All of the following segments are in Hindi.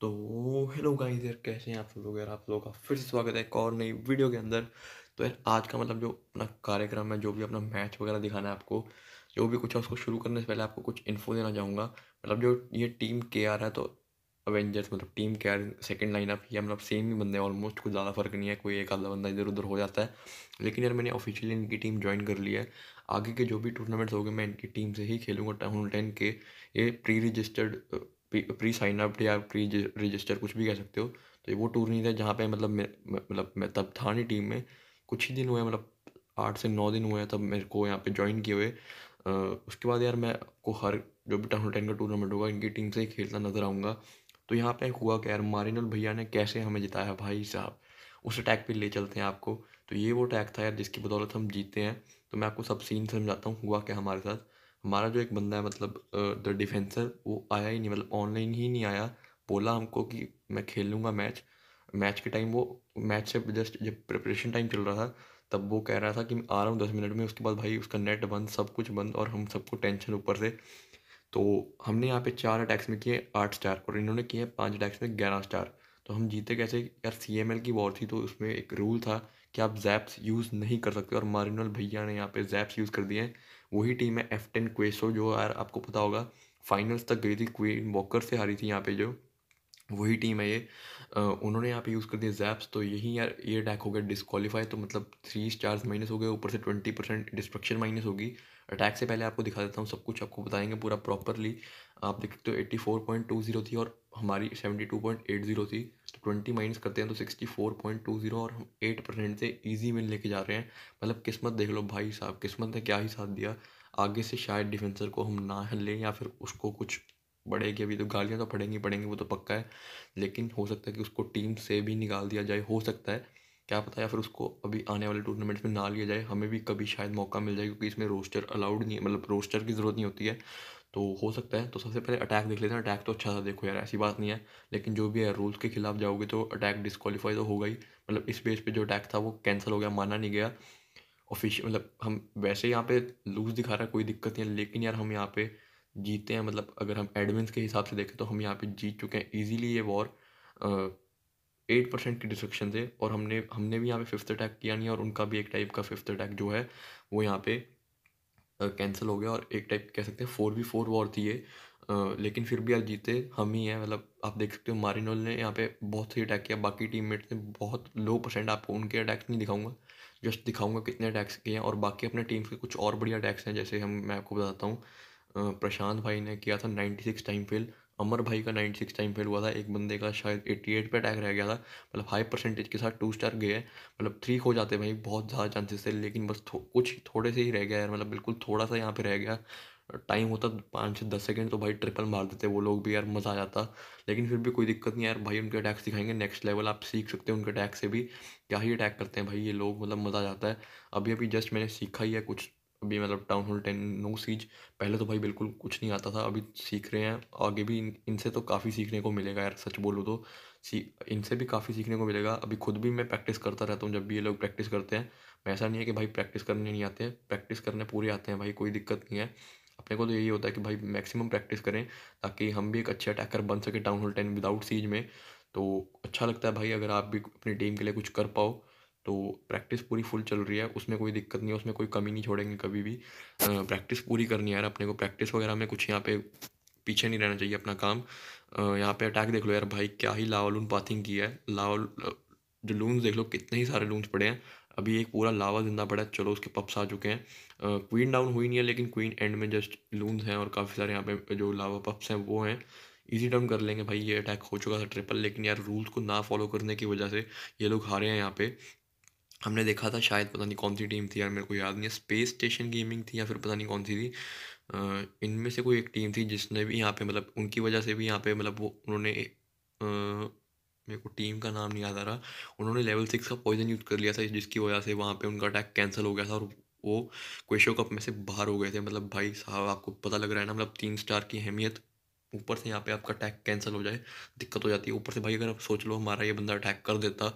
तो हेलो गाइस यार कैसे हैं आप लोग यार आप लोगों का फिर से स्वागत है एक और नई वीडियो के अंदर तो यार आज का मतलब जो अपना कार्यक्रम है जो भी अपना मैच वगैरह दिखाना है आपको जो भी कुछ है उसको शुरू करने से पहले आपको कुछ इन्फो देना चाहूँगा मतलब जो ये टीम के आर है तो अवेंजर्स मतलब टीम के आर सेकेंड लाइनअप ही मतलब सेम ही बंदे ऑलमोस्ट कुछ ज़्यादा फर्क नहीं है कोई एक आधा बंदा इधर उधर हो जाता है लेकिन यार मैंने ऑफिशियली इनकी टीम ज्वाइन कर ली है आगे के जो भी टूर्नामेंट्स होंगे मैं इनकी टीम से ही खेलूँगा टाउन टेन के ये pre registered pre sign up या प्री रजिस्टर कुछ भी कह सकते हो तो वो टूर्नी है जहाँ पे मतलब मतलब मैं तब था नहीं टीम में कुछ ही दिन हुए मतलब आठ से नौ दिन हुए तब मेरे को यहाँ पे ज्वाइन किए हुए उसके बाद यार मैं आपको हर जो भी टाउन टेन का टूर्नामेंट होगा इनकी टीम से ही खेलता नजर आऊँगा तो यहाँ पे हुआ क्या यार मारिनल भैया ने कैसे हमें जिताया भाई साहब उस अटैक पे ले चलते हैं आपको तो ये वो अटैक था यार जिसकी बदौलत हम जीते हैं तो मैं आपको सब सीन समझाता हूँ हुआ क्या हमारे साथ हमारा जो एक बंदा है मतलब द डिफेंसर वो आया ही नहीं मतलब ऑनलाइन ही नहीं आया बोला हमको कि मैं खेल लूँगा मैच मैच के टाइम वो मैच से जस्ट जब प्रिपरेशन टाइम चल रहा था तब वो कह रहा था कि मैं आ रहा हूँ दस मिनट में उसके बाद भाई उसका नेट बंद सब कुछ बंद और हम सबको टेंशन ऊपर से तो हमने यहाँ पे चार अटैक्स में किए आठ स्टार और इन्होंने किए पाँच अटैक्स में ग्यारह स्टार तो हम जीते कैसे यार सी एम एल की वॉर थी तो उसमें एक रूल था कि आप जैप्स यूज़ नहीं कर सकते और मारिनल भैया ने यहाँ पे जैप्स यूज़ कर दिए हैं वही टीम है एफ टेन क्वेसो जो यार आपको पता होगा फाइनल्स तक गई थी क्वीन वॉकर से हारी थी यहाँ पे जो वही टीम है ये उन्होंने यहाँ पे यूज़ कर दिए जैप्स तो यही यार ये अटैक हो गया डिसक्वालीफाई तो मतलब थ्री स्टार्स माइनस हो गए ऊपर से ट्वेंटी परसेंट डिस्ट्रक्शन माइनस होगी अटैक से पहले आपको दिखा देता हूँ सब कुछ आपको बताएंगे पूरा प्रॉपरली आप देख सकते हो eighty four point two zero थी और हमारी seventy two point eight zero थी तो ट्वेंटी माइनस करते हैं तो sixty four point two zero और हम एट परसेंट से ईजी विन लेके जा रहे हैं मतलब किस्मत देख लो भाई साहब किस्मत ने क्या ही साथ दिया आगे से शायद डिफेंसर को हम ना लें या फिर उसको कुछ बढ़ेगी अभी तो गालियाँ तो पड़ेंगी पड़ेंगी वो तो पक्का है लेकिन हो सकता है कि उसको टीम से भी निकाल दिया जाए हो सकता है क्या पता या फिर उसको अभी आने वाले टूर्नामेंट्स में ना लिया जाए हमें भी कभी शायद मौका मिल जाए क्योंकि इसमें रोस्टर अलाउड नहीं है मतलब रोस्टर की ज़रूरत नहीं होती है तो हो सकता है तो सबसे पहले अटैक देख लेते हैं अटैक तो अच्छा था देखो यार ऐसी बात नहीं है लेकिन जो भी है रूल्स के खिलाफ जाओगे तो अटैक डिसक्वालीफाई तो होगा ही मतलब इस बेस पे जो अटैक था वो कैंसिल हो गया माना नहीं गया ऑफिशियल मतलब हम वैसे यहाँ पे लूज दिखा रहा है कोई दिक्कत नहीं है लेकिन यार हम यहाँ पे जीते हैं मतलब अगर हम एडमिन के हिसाब से देखें तो हम यहाँ पे जीत चुके हैं ईजिली ये वॉर एट परसेंट की डिस्ट्रक्शन थे और हमने हमने भी यहाँ पे फिफ्थ अटैक किया नहीं और उनका भी एक टाइप का फिफ्थ अटैक जो है वो यहाँ पे कैंसिल हो गया और एक टाइप कह सकते हैं फोर भी फोर वॉर थी ये लेकिन फिर भी आज जीते हम ही हैं मतलब आप देख सकते हो मारिनोल ने यहाँ पे बहुत सही अटैक किया बाकी टीम ने बहुत लो परसेंट आपको उनके अटैक्स नहीं दिखाऊंगा जस्ट दिखाऊंगा कितने अटैक्स किए हैं और बाकी अपने टीम के कुछ और बढ़िया अटैक्स हैं जैसे हम मैं आपको बताता हूँ प्रशांत भाई ने किया था ninety six time fail Amar भाई का नाइन्टी सिक्स टाइम फेल हुआ था एक बंदे का शायद एट्टी एट पर अटैक रह गया था मतलब हाई परसेंटेज के साथ टू स्टार गए हैं मतलब थ्री हो जाते भाई बहुत ज़्यादा चांसेस थे लेकिन बस थो, कुछ थोड़े से ही रह गया यार मतलब बिल्कुल थोड़ा सा यहाँ पे रह गया टाइम होता पाँच से दस सेकेंड तो भाई ट्रिपल मार देते वो लोग भी यार मज़ा आ जाता लेकिन फिर भी कोई दिक्कत नहीं यार भाई उनके अटैक सिखाएंगे नेक्स्ट लेवल आप सीख सकते हैं उनके अटैक से भी क्या ही अटैक करते हैं भाई ये लोग मतलब मज़ा आ जाता है अभी अभी जस्ट मैंने सीखा ही है कुछ अभी मतलब town hall ten no siege पहले तो भाई बिल्कुल कुछ नहीं आता था अभी सीख रहे हैं आगे भी इन इनसे तो काफ़ी सीखने को मिलेगा यार सच बोलो तो सी इनसे भी काफ़ी सीखने को मिलेगा अभी खुद भी मैं प्रैक्टिस करता रहता हूँ जब भी ये लोग प्रैक्टिस करते हैं मैं ऐसा नहीं है कि भाई प्रैक्टिस करने नहीं आते प्रैक्टिस करने पूरे आते हैं भाई कोई दिक्कत नहीं है अपने को तो यही होता है कि भाई मैक्सिमम प्रैक्टिस करें ताकि हम भी एक अच्छे अटैकर बन सके town hall ten without siege में तो अच्छा लगता है भाई अगर आप भी अपनी टीम के लिए कुछ कर पाओ तो प्रैक्टिस पूरी फुल चल रही है उसमें कोई दिक्कत नहीं है उसमें कोई कमी नहीं छोड़ेंगे कभी भी प्रैक्टिस पूरी करनी है यार अपने को प्रैक्टिस वगैरह में कुछ यहाँ पे पीछे नहीं रहना चाहिए अपना काम यहाँ पे अटैक देख लो यार भाई क्या ही लावा लून पाथिंग की है लावा जो लून्स देख लो कितने ही सारे लून्स पड़े हैं अभी एक पूरा लावा जिंदा पड़ा है चलो उसके पप्स आ चुके हैं क्वीन डाउन हुई नहीं है लेकिन क्वीन एंड में जस्ट लून्स हैं और काफ़ी सारे यहाँ पे जो लावा पप्स हैं वो हैं इजी डाउन कर लेंगे भाई ये अटैक हो चुका था ट्रिपल लेकिन यार रूल्स को ना फॉलो करने की वजह से ये लोग हारे हैं यहाँ पे हमने देखा था शायद पता नहीं कौन सी टीम थी यार मेरे को याद नहीं है स्पेस स्टेशन गेमिंग थी या फिर पता नहीं कौन सी थी इनमें से कोई एक टीम थी जिसने भी यहाँ पे मतलब उनकी वजह से भी यहाँ पे मतलब वो उन्होंने मेरे को टीम का नाम नहीं याद आ रहा उन्होंने लेवल सिक्स का पॉइजन यूज़ कर लिया था जिसकी वजह से वहाँ पे उनका अटैक कैंसिल हो गया था और वो क्वेश्चो कप में से बाहर हो गए थे मतलब भाई साहब आपको पता लग रहा है ना मतलब तीन स्टार की अहमियत ऊपर से यहाँ पे आपका अटैक कैंसिल हो जाए दिक्कत हो जाती है ऊपर से भाई अगर आप सोच लो हमारा ये बंदा अटैक कर देता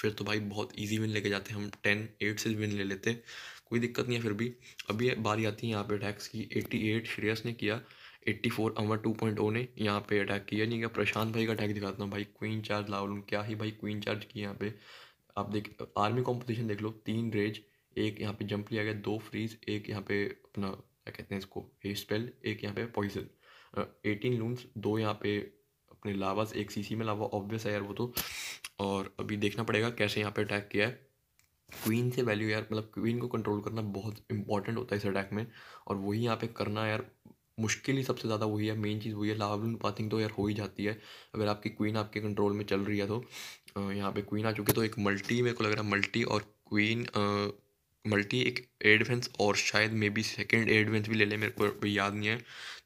फिर तो भाई बहुत ईजी विन लेके जाते हम टेन एट से विन ले लेते कोई दिक्कत नहीं है फिर भी अभी बारी आती है यहाँ पे अटैक्स की एट्टी एट श्रेयस ने किया eighty four Amar two point o ने यहाँ पे अटैक किया नहीं क्या प्रशांत भाई का अटैक दिखाता हूँ भाई क्वीन चार्ज लावलून क्या ही भाई क्वीन चार्ज किया यहाँ पे आप देख आर्मी कॉम्पोजिशन देख लो तीन रेज एक यहाँ पे जंप लिया गया दो फ्रीज एक यहाँ पे अपना क्या कहते हैं इसको हे स्पेल एक यहाँ पे पॉइजन एटीन लूम्स दो यहाँ पे अपने लावास एक सीसी में लावा ऑब्वियस है यार वो तो और अभी देखना पड़ेगा कैसे यहाँ पे अटैक किया है क्वीन से वैल्यू यार मतलब क्वीन को कंट्रोल करना बहुत इंपॉर्टेंट होता है इस अटैक में और वही यहाँ पे करना यार मुश्किल ही सबसे ज़्यादा वही है मेन चीज़ वही है लावलिन पाथिंग तो यार हो ही जाती है अगर आपकी क्वीन आपके कंट्रोल में चल रही है तो यहाँ पे क्वीन आ चुकी है तो एक मल्टी मेरे को लग रहा है मल्टी और क्वीन मल्टी एक एडवेंस और शायद मे बी सेकेंड एडवेंस भी ले ले मेरे को याद नहीं है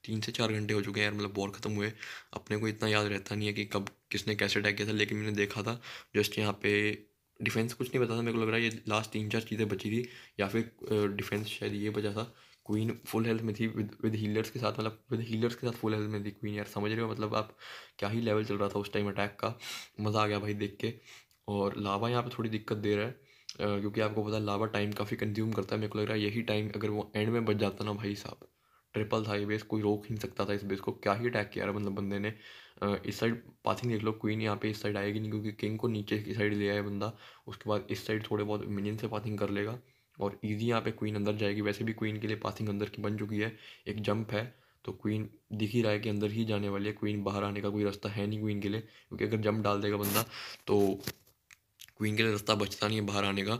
तीन से चार घंटे हो चुके हैं यार मतलब बोर ख़त्म हुए अपने को इतना याद रहता नहीं है कि कब किसने कैसे अटैक किया था लेकिन मैंने देखा था जस्ट यहाँ पे डिफेंस कुछ नहीं बता था मेरे को लग रहा है ये लास्ट तीन चार चीज़ें बची थी या फिर डिफेंस शायद ये बचा था क्वीन फुल हेल्थ में थी विद विद हीलर्स के साथ मतलब विद हीलर्स के साथ फुल हेल्थ में थी क्वीन यार समझ रहे हो मतलब आप क्या ही लेवल चल रहा था उस टाइम अटैक का मज़ा आ गया भाई देख के और लावा यहाँ पे थोड़ी दिक्कत दे रहा है क्योंकि आपको पता है लावा टाइम काफ़ी कंज्यूम करता है मेरे को लग रहा है यही टाइम अगर वो एंड में बच जाता ना भाई साहब ट्रिपल था ये बेस कोई रोक नहीं सकता था इस बेस को क्या ही अटैक किया मतलब बंदे ने इस साइड पासिंग देख लो क्वीन यहाँ पे इस साइड आएगी नहीं क्योंकि किंग को नीचे की साइड ले आया बंदा उसके बाद इस साइड थोड़े बहुत मिनियन से पासिंग कर लेगा और ईजी यहाँ पे क्वीन अंदर जाएगी वैसे भी क्वीन के लिए पासिंग अंदर की बन चुकी है एक जंप है तो क्वीन दिख ही रहा है कि अंदर ही जाने वाली है क्वीन बाहर आने का कोई रास्ता है नहीं क्वीन के लिए क्योंकि अगर जंप डाल देगा बंदा तो क्वीन के लिए रास्ता बचता नहीं है बाहर आने का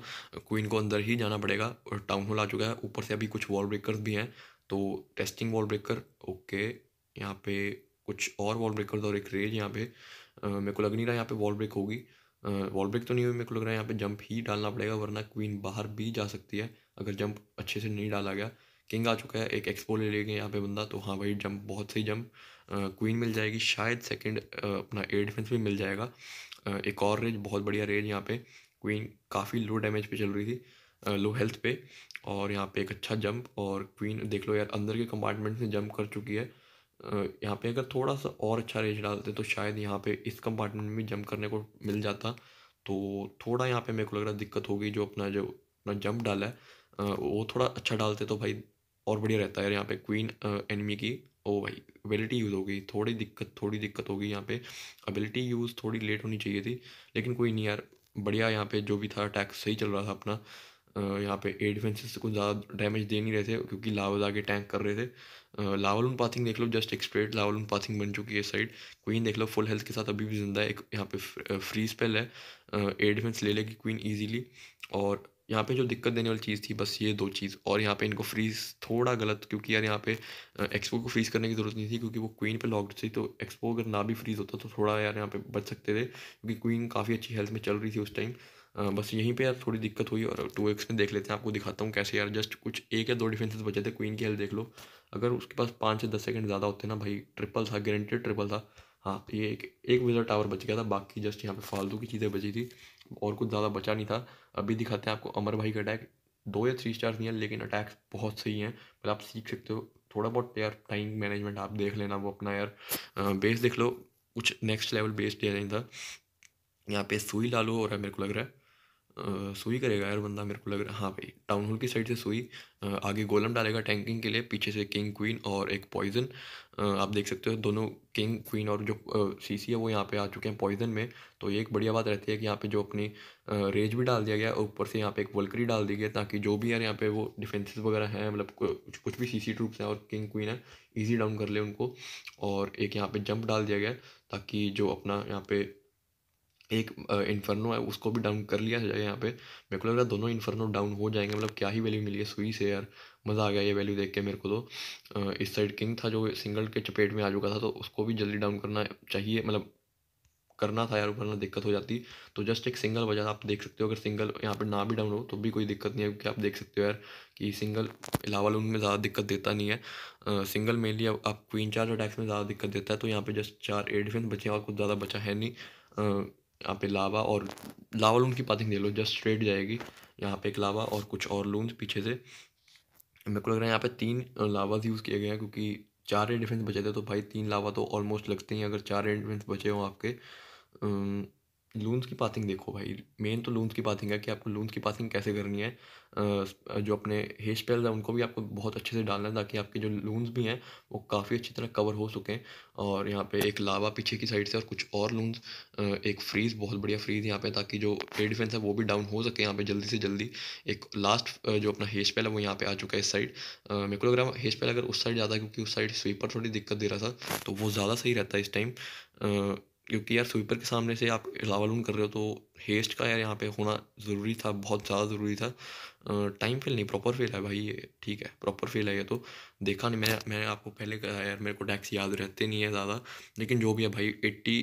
क्वीन को अंदर ही जाना पड़ेगा और टाउन हॉल आ चुका है ऊपर से अभी कुछ वॉल ब्रेकर्स भी हैं तो टेस्टिंग वॉल ब्रेकर ओके यहाँ पे कुछ और वॉल ब्रेकर्स और एक रेज यहाँ पे मेरे को लग नहीं रहा यहाँ पे वॉल ब्रेक होगी वॉल ब्रेक तो नहीं हुई मेरे को लग रहा है यहाँ पे जंप ही डालना पड़ेगा वरना क्वीन बाहर भी जा सकती है अगर जंप अच्छे से नहीं डाला गया किंग आ चुका है एक एक्सपो ले लेंगे यहाँ पे बंदा तो हाँ भाई जंप बहुत सही जंप क्वीन मिल जाएगी शायद सेकंड अपना एयर डिफेंस भी मिल जाएगा एक और रेंज बहुत बढ़िया रेंज यहाँ पे क्वीन काफ़ी लो डैमेज पे चल रही थी लो हेल्थ पे और यहाँ पे एक अच्छा जंप और क्वीन देख लो यार अंदर के कंपार्टमेंट से जंप कर चुकी है यहाँ पे अगर थोड़ा सा और अच्छा रेंज डालते तो शायद यहाँ पे इस कंपार्टमेंट में जंप करने को मिल जाता तो थोड़ा यहाँ पे मेरे को लग रहा दिक्कत होगी जो अपना जो अपना जंप डाला है वो थोड़ा अच्छा डालते तो भाई और बढ़िया रहता है यार यहाँ पे क्वीन एनिमी की ओ भाई अबिलिटी यूज़ हो गई थोड़ी दिक्कत थोड़ी दिक्कत हो गई यहाँ पे अबिलिटी यूज़ थोड़ी लेट होनी चाहिए थी लेकिन कोई नहीं यार बढ़िया यहाँ पे जो भी था अटैक सही चल रहा था अपना यहाँ पे एयर डिफेंसेस कुछ ज़्यादा डैमेज दे नहीं रहे थे क्योंकि लावल आगे टैंक कर रहे थे लावल उन पाथिंग देख लो जस्ट एक स्ट्रेट लावल पाथिंग बन चुकी है साइड क्वीन देख लो फुल हेल्थ के साथ अभी भी जिंदा है एक यहाँ पे फ्री स्पेल है एयर डिफेंस ले लेगी क्वीन ईजीली और यहाँ पे जो दिक्कत देने वाली चीज़ थी बस ये दो चीज़ और यहाँ पे इनको फ्रीज़ थोड़ा गलत क्योंकि यार यहाँ पे एक्सपो को फ्रीज़ करने की ज़रूरत नहीं थी क्योंकि वो क्वीन पे लॉक्ड थी तो एक्सपो अगर ना भी फ्रीज़ होता तो थोड़ा यार यहाँ पे बच सकते थे क्योंकि क्वीन काफ़ी अच्छी हेल्थ में चल रही थी उस टाइम बस यहीं पर यार थोड़ी दिक्कत हुई और टू एक्स में देख लेते हैं आपको दिखाता हूँ कैसे यार जस्ट कुछ एक या दो डिफेंसेज बचे थे क्वीन की हेल्थ देख लो अगर उसके पास पाँच से दस सेकंड ज़्यादा होते ना भाई ट्रिपल था गारंटेड ट्रिपल था हाँ ये एक एक विजर टावर बच गया था बाकी जस्ट यहाँ पे फालतू की चीज़ें बची थी और कुछ ज़्यादा बचा नहीं था अभी दिखाते हैं आपको अमर भाई का अटैक दो या थ्री स्टार्स नहीं है लेकिन अटैक्स बहुत सही हैं मतलब आप सीख सकते हो थोड़ा बहुत यार टाइम मैनेजमेंट आप देख लेना वो अपना यार बेस देख लो कुछ नेक्स्ट लेवल बेस डिजाइन था यहाँ पे सुई ला लो और मेरे को लग रहा है सुई करेगा यार बंदा मेरे को लग रहा है हाँ भाई टाउन हॉल की साइड से सुई आगे गोलम डालेगा टैंकिंग के लिए पीछे से किंग क्वीन और एक पॉइजन आप देख सकते हो दोनों किंग क्वीन और जो सीसी है वो यहाँ पे आ चुके हैं पॉइजन में तो ये एक बढ़िया बात रहती है कि यहाँ पे जो अपनी रेज भी डाल दिया गया और ऊपर से यहाँ पे एक वल्करी डाल दी गई ताकि जो भी यार यहाँ पे वो डिफेंसिस वगैरह हैं मतलब कुछ कुछ भी सी ट्रूप्स हैं और किंग क्वीन है ईजी डाउन कर ले उनको और एक यहाँ पर जंप डाल दिया गया ताकि जो अपना यहाँ पे एक इन्फर्नो है उसको भी डाउन कर लिया जाए यहाँ पे मेरे को लग रहा है दोनों इन्फर्नो डाउन हो जाएंगे मतलब क्या ही वैल्यू मिली है सुई से यार मज़ा आ गया ये वैल्यू देख के मेरे को तो इस साइड किंग था जो सिंगल के चपेट में आ चुका था तो उसको भी जल्दी डाउन करना चाहिए मतलब करना था यार वरना दिक्कत हो जाती तो जस्ट एक सिंगल वजह आप देख सकते हो अगर सिंगल यहाँ पर ना भी डाउन हो तो भी कोई दिक्कत नहीं है क्योंकि आप देख सकते हो यार कि सिंगल इलावा लून में ज़्यादा दिक्कत देता नहीं है सिंगल मेनली अब आप क्वीन चार्ज अटैक्स में ज़्यादा दिक्कत देता है तो यहाँ पर जस्ट चार एडिफेंस डिफेंस बचे और कुछ ज़्यादा बचा है नहीं यहाँ पे लावा और लावा लून की पाथिंग देख लो जस्ट स्ट्रेट जाएगी यहाँ पे एक लावा और कुछ और लून पीछे से मेरे को लग रहा है यहाँ पे तीन लावाज यूज़ किए गए हैं क्योंकि चार रेड डिफेंस बचे थे तो भाई तीन लावा तो ऑलमोस्ट लगते हैं अगर चार रेड डिफेंस बचे हों आपके लूंस की पासिंग देखो भाई मेन तो लूंस की पासिंग है कि आपको लूंस की पासिंग कैसे करनी है जो अपने हेयर स्पेल्स हैं उनको भी आपको बहुत अच्छे से डालना है ताकि आपके जो लूंस भी हैं वो काफ़ी अच्छी तरह कवर हो सकें और यहाँ पे एक लावा पीछे की साइड से और कुछ और लूंस एक फ्रीज़ बहुत बढ़िया फ्रीज़ यहाँ पे ताकि जो एयर डिफेंस है वो भी डाउन हो सके यहाँ पे जल्दी से जल्दी एक लास्ट जो अपना हेयर स्पेल है वो यहाँ पे आ चुका है इस साइड मेरे को लग रहा है हेयर स्पेल अगर उस साइड ज़्यादा क्योंकि उस साइड स्वीपर थोड़ी दिक्कत दे रहा था तो वो ज़्यादा सही रहता है इस टाइम क्योंकि यार स्वीपर के सामने से आप लावालून कर रहे हो तो हेस्ट का यार यहाँ पे होना ज़रूरी था बहुत ज़्यादा ज़रूरी था टाइम फेल नहीं प्रॉपर फेल है भाई ये ठीक है प्रॉपर फेल है ये तो देखा नहीं मैं मैंने आपको पहले कहा यार मेरे को टैक्स याद रहते नहीं है ज़्यादा लेकिन जो भी है भाई eighty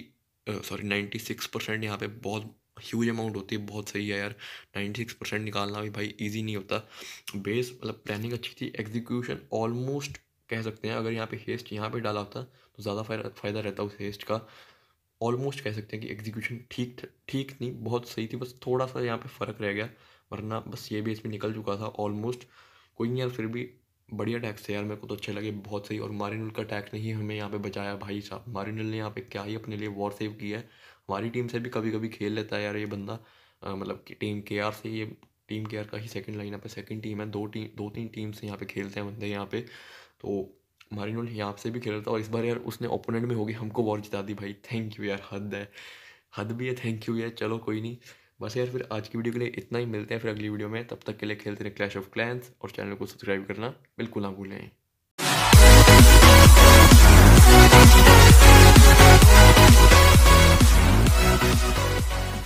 sorry ninety six percent यहाँ पर बहुत ह्यूज अमाउंट होती है बहुत सही है यार नाइन्टी सिक्स परसेंट निकालना भी भाई ईजी नहीं होता बेस मतलब प्लानिंग अच्छी थी एग्जीक्यूशन ऑलमोस्ट कह सकते हैं अगर यहाँ पे हेस्ट यहाँ पे डाला होता तो ज़्यादा फायदा रहता उस हेस्ट का ऑलमोस्ट कह सकते हैं कि एग्जीक्यूशन ठीक ठीक नहीं बहुत सही थी बस थोड़ा सा यहाँ पे फ़र्क रह गया वरना बस ये भी इसमें निकल चुका था ऑलमोस्ट कोई नहीं यार फिर भी बढ़िया टैक्स थे यार मेरे को तो अच्छे लगे बहुत सही और मारिनल का टैक्स ने ही हमें यहाँ पे बचाया भाई साहब मारिनल ने यहाँ पे क्या ही अपने लिए वॉर सेव किया है हमारी टीम से भी कभी कभी खेल लेता है यार ये बंदा मतलब कि टीम के आर से ये टीम के आर का ही सेकंड यहाँ पे सेकंड टीम है दो टीम दो तीन टीम से यहाँ पे खेलते हैं बंदे यहाँ पे तो ने यहाँ से भी खेला था और इस बार यार उसने ओपोनेंट में होगी हमको वॉर जिता दी भाई थैंक यू यार हद है हद भी है थैंक यू यार चलो कोई नहीं बस यार फिर आज की वीडियो के लिए इतना ही मिलते हैं फिर अगली वीडियो में तब तक के लिए खेलते रहे क्लैश ऑफ क्लैंस और चैनल को सब्सक्राइब करना बिल्कुल ना भूलें